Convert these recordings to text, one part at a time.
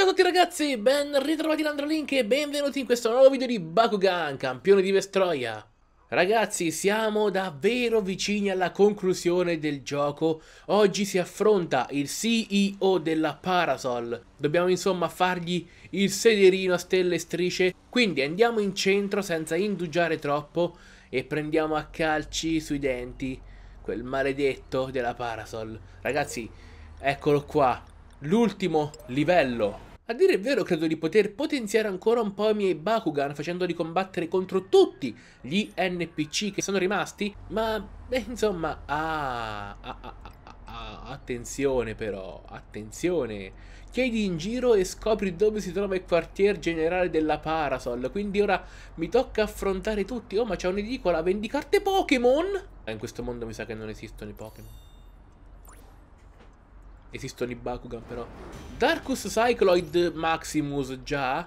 Ciao a tutti ragazzi, ben ritrovati da Androlink e benvenuti in questo nuovo video di Bakugan, campione di Vestroia. Ragazzi, siamo davvero vicini alla conclusione del gioco. Oggi si affronta il CEO della Parasol. Dobbiamo insomma fargli il sederino a stelle e strisce. Quindi andiamo in centro senza indugiare troppo e prendiamo a calci sui denti quel maledetto della Parasol. Ragazzi, eccolo qua, l'ultimo livello a dire il vero credo di poter potenziare ancora un po' i miei Bakugan facendoli combattere contro tutti gli NPC che sono rimasti, ma beh, insomma, ah, ah, ah, ah, attenzione però, attenzione. Chiedi in giro e scopri dove si trova il quartier generale della Parasol, quindi ora mi tocca affrontare tutti. Oh ma c'è un'edicola, vendi carte Pokémon? Eh, in questo mondo mi sa che non esistono i Pokémon. Esistono i Bakugan però. Darkus Cycloid Maximus già?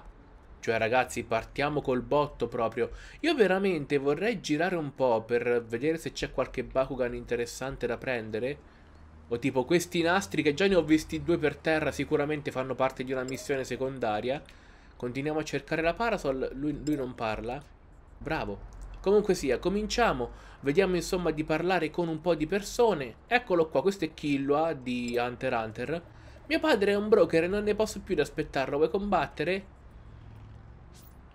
Cioè ragazzi partiamo col botto proprio. Io veramente vorrei girare un po' per vedere se c'è qualche Bakugan interessante da prendere. O tipo questi nastri che già ne ho visti due per terra sicuramente fanno parte di una missione secondaria. Continuiamo a cercare la Parasol, lui, lui non parla. Bravo. Comunque sia, cominciamo, vediamo insomma di parlare con un po' di persone. Eccolo qua, questo è Killua di Hunter x Hunter. Mio padre è un broker e non ne posso più di aspettarlo, vuoi combattere?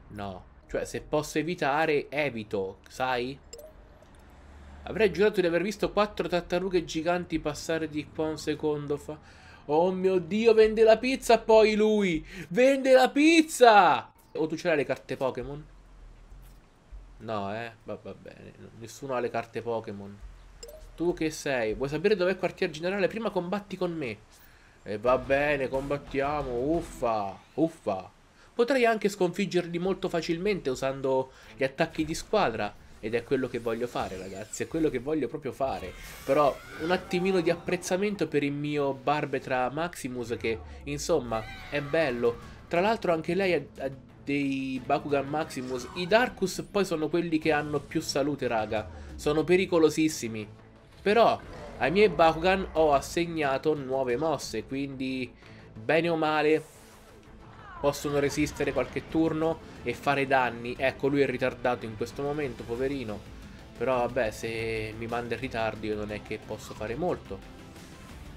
No, cioè se posso evitare, evito, sai? Avrei giurato di aver visto quattro tartarughe giganti passare di qua un secondo fa. Oh mio Dio, vende la pizza poi lui! Vende la pizza! O tu ce l'hai le carte Pokémon? No, eh, va, va bene. Nessuno ha le carte Pokémon. Tu che sei? Vuoi sapere dov'è il quartier generale? Prima combatti con me. E va bene, combattiamo. Uffa, uffa. Potrei anche sconfiggerli molto facilmente usando gli attacchi di squadra. Ed è quello che voglio fare, ragazzi. È quello che voglio proprio fare. Però un attimino di apprezzamento per il mio barbetra Maximus che, insomma, è bello. Tra l'altro anche lei ha, ha dei Bakugan Maximus. I Darkus poi sono quelli che hanno più salute, raga. Sono pericolosissimi. Però ai miei Bakugan ho assegnato nuove mosse, quindi bene o male possono resistere qualche turno e fare danni. Ecco, lui è ritardato in questo momento, poverino. Però vabbè, se mi manda in ritardo io non è che posso fare molto.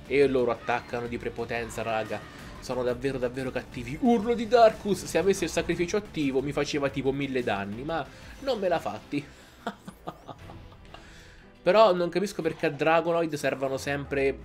E loro attaccano di prepotenza, raga. Sono davvero davvero cattivi. Urlo di Darkus, se avessi il sacrificio attivo mi faceva tipo mille danni, ma non me l'ha fatti. Però non capisco perché a Dragonoid servano sempre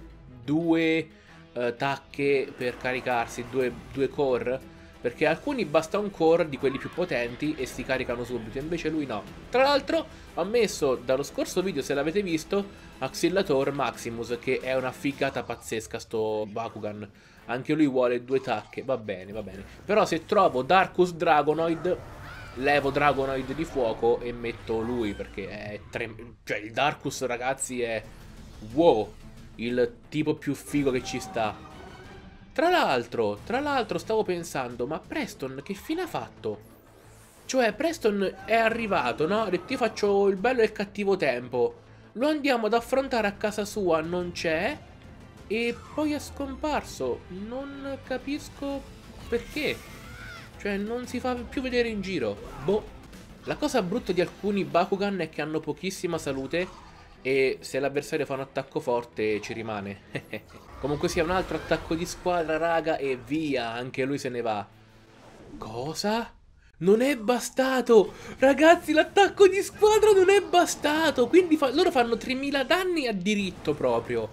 due eh, tacche per caricarsi, due, due core. Perché alcuni basta un core di quelli più potenti e si caricano subito, invece lui no. Tra l'altro ho messo dallo scorso video, se l'avete visto, Axillator Maximus, che è una figata pazzesca sto Bakugan. Anche lui vuole due tacche, va bene, va bene. Però se trovo Darkus Dragonoid, levo Dragonoid di fuoco e metto lui, perché è trem... Cioè, il Darkus, ragazzi, è... Wow! Il tipo più figo che ci sta. Tra l'altro, tra l'altro stavo pensando, ma Preston che fine ha fatto? Cioè, Preston è arrivato, no? io faccio il bello e il cattivo tempo. Lo andiamo ad affrontare a casa sua, non c'è? e poi è scomparso. Non capisco perché. Cioè non si fa più vedere in giro. Boh. La cosa brutta di alcuni Bakugan è che hanno pochissima salute e se l'avversario fa un attacco forte ci rimane. Comunque sia un altro attacco di squadra, raga, e via, anche lui se ne va. Cosa? Non è bastato! Ragazzi, l'attacco di squadra non è bastato! Quindi fa loro fanno 3000 danni a diritto proprio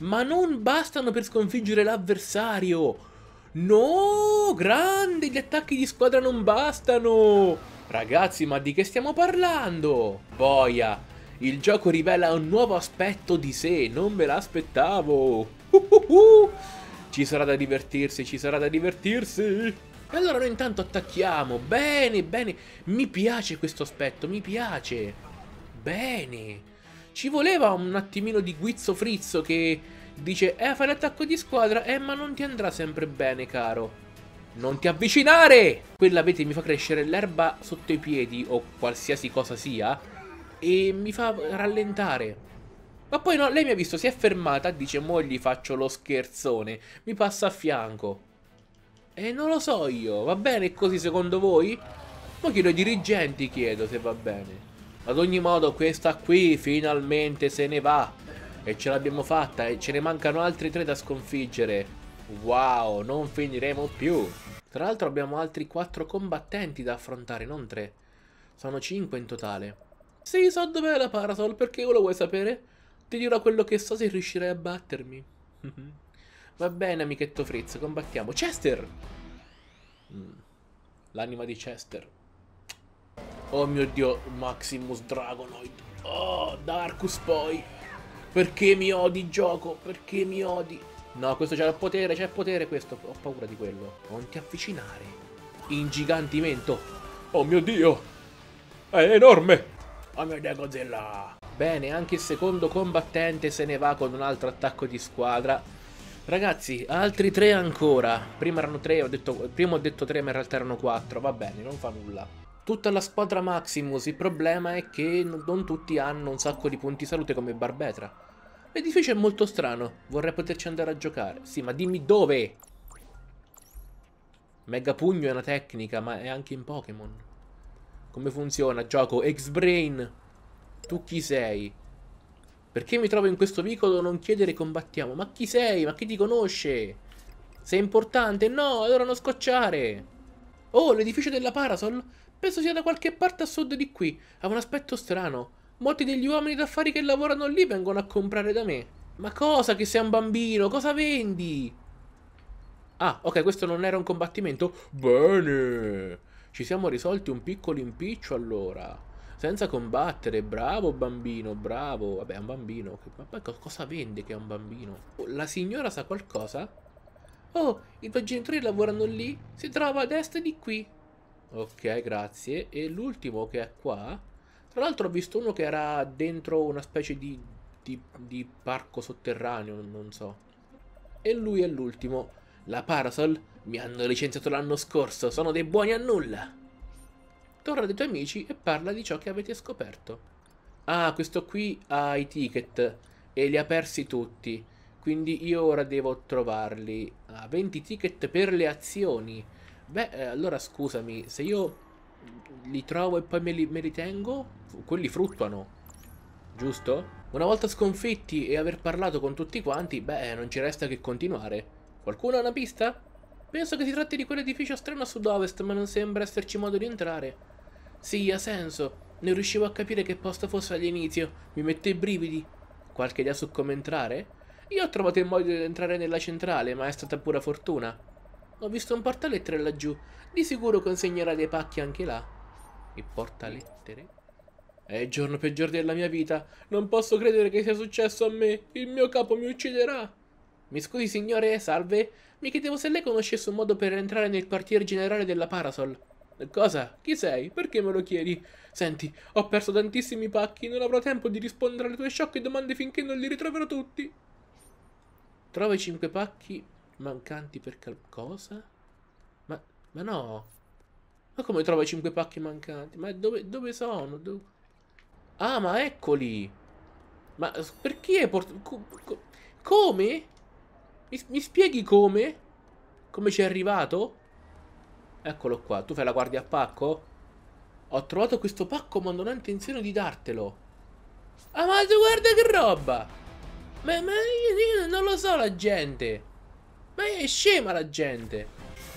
ma non bastano per sconfiggere l'avversario. No, grandi, gli attacchi di squadra non bastano. Ragazzi, ma di che stiamo parlando? Boia, il gioco rivela un nuovo aspetto di sé, non me l'aspettavo. Uh, uh, uh. Ci sarà da divertirsi, ci sarà da divertirsi. E allora noi intanto attacchiamo, bene, bene. Mi piace questo aspetto, mi piace. Bene. Ci voleva un attimino di guizzo frizzo che dice Eh fai l'attacco di squadra, eh ma non ti andrà sempre bene caro non ti avvicinare! Quella vete mi fa crescere l'erba sotto i piedi o qualsiasi cosa sia e mi fa rallentare. Ma poi no, lei mi ha visto, si è fermata, dice mo gli faccio lo scherzone, mi passa a fianco. E eh, non lo so io, va bene così secondo voi? Ma chiedo ai dirigenti chiedo se va bene. Ad ogni modo questa qui finalmente se ne va. E ce l'abbiamo fatta e ce ne mancano altri tre da sconfiggere. Wow, non finiremo più. Tra l'altro abbiamo altri quattro combattenti da affrontare, non tre. Sono cinque in totale. Sì, so dov'è la Parasol, perché lo vuoi sapere? Ti dirò quello che so se riuscirei a battermi. Va bene, amichetto Fritz, combattiamo. Chester! Mm. L'anima di Chester. Oh mio dio, Maximus Dragonoid. Oh, Darkus poi. Perché mi odi gioco? Perché mi odi? No, questo c'è il potere, c'è il potere questo. Ho paura di quello. Non ti avvicinare. Ingigantimento. Oh mio dio. È enorme. Oh mio dio Godzilla. Bene, anche il secondo combattente se ne va con un altro attacco di squadra. Ragazzi, altri tre ancora. Prima erano tre, ho detto, prima ho detto tre, ma in realtà erano quattro. Va bene, non fa nulla. Tutta la squadra Maximus, il problema è che non tutti hanno un sacco di punti salute come Barbetra. L'edificio è molto strano, vorrei poterci andare a giocare. Sì, ma dimmi dove? Mega pugno è una tecnica, ma è anche in Pokémon. Come funziona? Gioco X-Brain. Tu chi sei? Perché mi trovo in questo vicolo non chiedere combattiamo? Ma chi sei? Ma chi ti conosce? Sei importante? No, allora non scocciare. Oh, l'edificio della Parasol? Penso sia da qualche parte a sud di qui. Ha un aspetto strano. Molti degli uomini d'affari che lavorano lì vengono a comprare da me. Ma cosa che sei un bambino? Cosa vendi? Ah, ok, questo non era un combattimento. Bene. Ci siamo risolti un piccolo impiccio allora. Senza combattere, bravo bambino, bravo. Vabbè, è un bambino. Ma poi cosa vende che è un bambino? La signora sa qualcosa? Oh, i tuoi genitori lavorano lì? Si trova ad est di qui. Ok, grazie. E l'ultimo che è qua. Tra l'altro ho visto uno che era dentro una specie di, di, di parco sotterraneo, non so. E lui è l'ultimo. La Parasol mi hanno licenziato l'anno scorso, sono dei buoni a nulla. Torna dai tuoi amici e parla di ciò che avete scoperto. Ah, questo qui ha i ticket e li ha persi tutti. Quindi io ora devo trovarli. Ah, 20 ticket per le azioni. Beh, eh, allora scusami, se io li trovo e poi me li, me li tengo, quelli fruttuano, giusto? Una volta sconfitti e aver parlato con tutti quanti, beh, non ci resta che continuare. Qualcuno ha una pista? Penso che si tratti di quell'edificio strano a sud-ovest, ma non sembra esserci modo di entrare. Sì, ha senso. Non riuscivo a capire che posto fosse all'inizio. Mi mette i brividi. Qualche idea su come entrare? Io ho trovato il modo di entrare nella centrale, ma è stata pura fortuna. Ho visto un portalettere laggiù. Di sicuro consegnerà dei pacchi anche là. Il portalettere? È il giorno peggiore della mia vita. Non posso credere che sia successo a me. Il mio capo mi ucciderà. Mi scusi, signore, salve. Mi chiedevo se lei conoscesse un modo per entrare nel quartier generale della Parasol. Cosa? Chi sei? Perché me lo chiedi? Senti, ho perso tantissimi pacchi, non avrò tempo di rispondere alle tue sciocche domande finché non li ritroverò tutti. Trova i cinque pacchi Mancanti per qualcosa? Ma, ma no! Ma come trova i cinque pacchi mancanti? Ma dove, dove sono? Dove... Ah, ma eccoli! Ma perché porto... Co co come? Mi, mi spieghi come? Come ci è arrivato? Eccolo qua, tu fai la guardia a pacco? Ho trovato questo pacco ma non ho intenzione di dartelo Ah ma guarda che roba Ma, ma io, io non lo so la gente ma è scema la gente.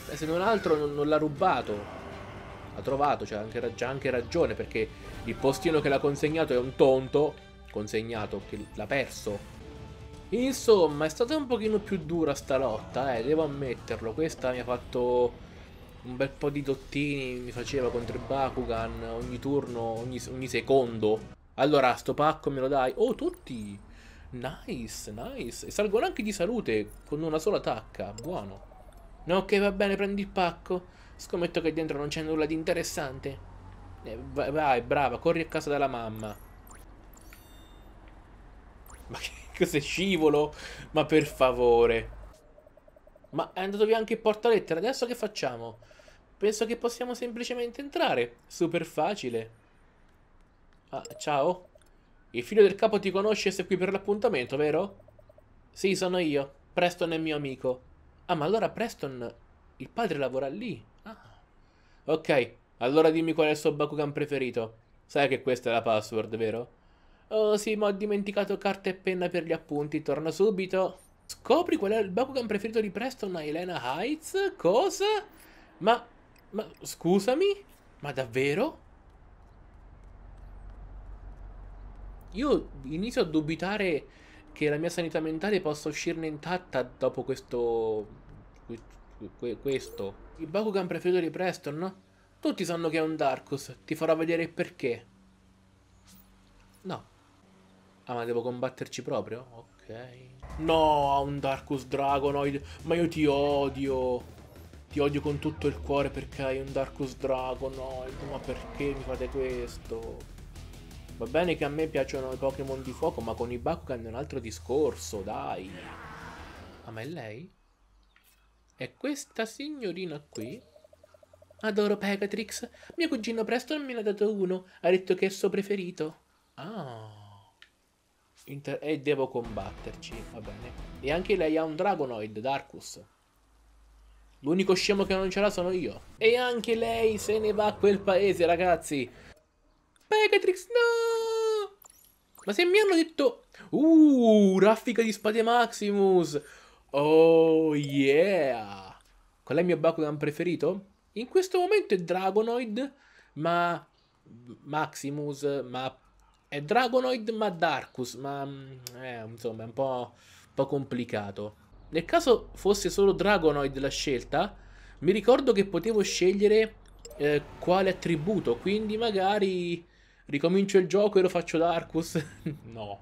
Beh, se non altro non, non l'ha rubato. Ha trovato, c'ha anche, anche, ragione, perché il postino che l'ha consegnato è un tonto. Consegnato, che l'ha perso. Insomma, è stata un pochino più dura sta lotta, eh, devo ammetterlo. Questa mi ha fatto un bel po' di dottini mi faceva contro Bakugan ogni turno, ogni, ogni secondo. Allora, sto pacco me lo dai? Oh, tutti! Nice, nice. E salgono anche di salute con una sola tacca. Buono. No, ok, va bene, prendi il pacco. Scommetto che dentro non c'è nulla di interessante. Eh, vai, vai, brava, corri a casa della mamma. Ma che cos'è scivolo? Ma per favore. Ma è andato via anche il portalettere. Adesso che facciamo? Penso che possiamo semplicemente entrare. Super facile. Ah, ciao. Il figlio del capo ti conosce e sei qui per l'appuntamento, vero? Sì, sono io. Preston è mio amico. Ah, ma allora Preston... Il padre lavora lì. Ah. Ok, allora dimmi qual è il suo Bakugan preferito. Sai che questa è la password, vero? Oh sì, ma ho dimenticato carta e penna per gli appunti. Torno subito. Scopri qual è il Bakugan preferito di Preston a Elena Heights? Cosa? Ma... Ma... Scusami? Ma davvero? Io inizio a dubitare che la mia sanità mentale possa uscirne intatta dopo questo... questo. Il Bakugan preferito di Preston? Tutti sanno che è un Darkus, ti farò vedere il perché. No. Ah, ma devo combatterci proprio? Ok. No, un Darkus Dragonoid, ma io ti odio. Ti odio con tutto il cuore perché hai un Darkus Dragonoid, ma perché mi fate questo? Va bene che a me piacciono i Pokémon di fuoco, ma con i Bakugan è un altro discorso, dai. Ah, ma è lei? È questa signorina qui? Adoro Pegatrix. Mio cugino Preston me ne ha dato uno. Ha detto che è il suo preferito. Ah. Inter e devo combatterci, va bene. E anche lei ha un Dragonoid, Darkus. L'unico scemo che non ce l'ha sono io. E anche lei se ne va a quel paese, ragazzi. Pegatrix, no! Ma se mi hanno detto... Uh, raffica di spade Maximus! Oh yeah! Qual è il mio Bakugan preferito? In questo momento è Dragonoid, ma... Maximus, ma... È Dragonoid, ma Darkus, ma... Mm, eh, insomma, è un po', un po' complicato. Nel caso fosse solo Dragonoid la scelta, mi ricordo che potevo scegliere eh, quale attributo, quindi magari ricomincio il gioco e lo faccio Darkus. no,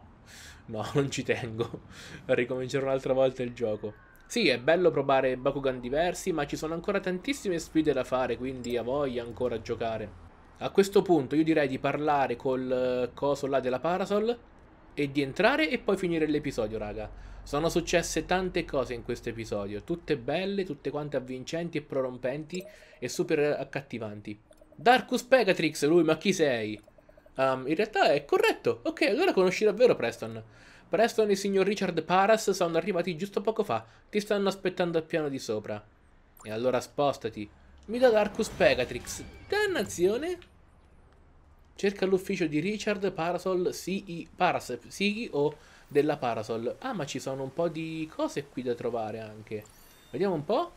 no, non ci tengo a ricominciare un'altra volta il gioco. Sì, è bello provare Bakugan diversi, ma ci sono ancora tantissime sfide da fare, quindi a voglia ancora giocare. A questo punto io direi di parlare col eh, coso là della Parasol e di entrare e poi finire l'episodio, raga. Sono successe tante cose in questo episodio, tutte belle, tutte quante avvincenti e prorompenti e super accattivanti. Darkus Pegatrix, lui, ma chi sei? Um, in realtà è corretto. Ok, allora conosci davvero Preston. Preston e il signor Richard Paras sono arrivati giusto poco fa. Ti stanno aspettando al piano di sopra. E allora spostati. Mi dà l'Arcus Pegatrix. Dannazione! Cerca l'ufficio di Richard Parasol CEO, Paras, CEO della Parasol. Ah, ma ci sono un po' di cose qui da trovare anche. Vediamo un po'.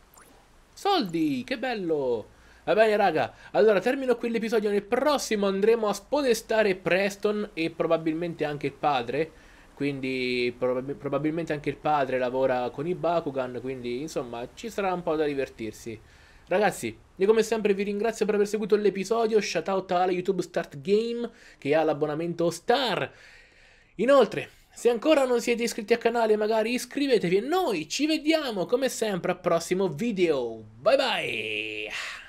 Soldi, che bello! Va bene raga, allora termino qui l'episodio, nel prossimo andremo a spodestare Preston e probabilmente anche il padre, quindi probab probabilmente anche il padre lavora con i Bakugan, quindi insomma ci sarà un po' da divertirsi. Ragazzi, io come sempre vi ringrazio per aver seguito l'episodio, shoutout alla YouTube Start Game che ha l'abbonamento Star. Inoltre, se ancora non siete iscritti al canale magari iscrivetevi e noi ci vediamo come sempre al prossimo video. Bye bye!